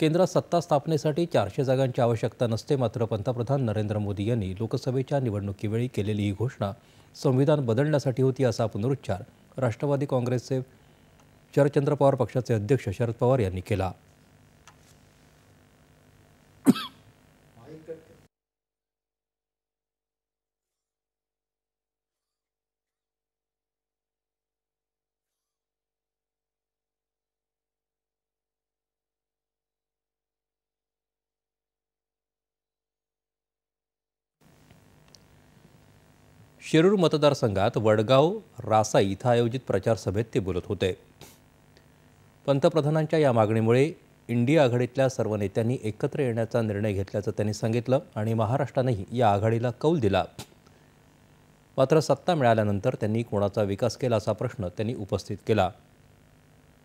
केंद्रात सत्ता स्थापनेसाठी चारशे जागांची आवश्यकता नसते मात्र पंतप्रधान नरेंद्र मोदी यांनी लोकसभेच्या निवडणुकीवेळी केलेली ही घोषणा संविधान बदलण्यासाठी होती असा पुनरुच्चार राष्ट्रवादी काँग्रेसचे शरदचंद्र पवार पक्षाचे अध्यक्ष शरद पवार यांनी केला शिरूर मतदारसंघात वडगाव रासाई इथं आयोजित प्रचारसभेत ते बोलत होते पंतप्रधानांच्या या मागणीमुळे इंडिया आघाडीतल्या सर्व नेत्यांनी एकत्र येण्याचा निर्णय घेतल्याचं त्यांनी सांगितलं आणि महाराष्ट्रानेही या आघाडीला कौल दिला मात्र सत्ता मिळाल्यानंतर त्यांनी कोणाचा विकास केला असा प्रश्न त्यांनी उपस्थित केला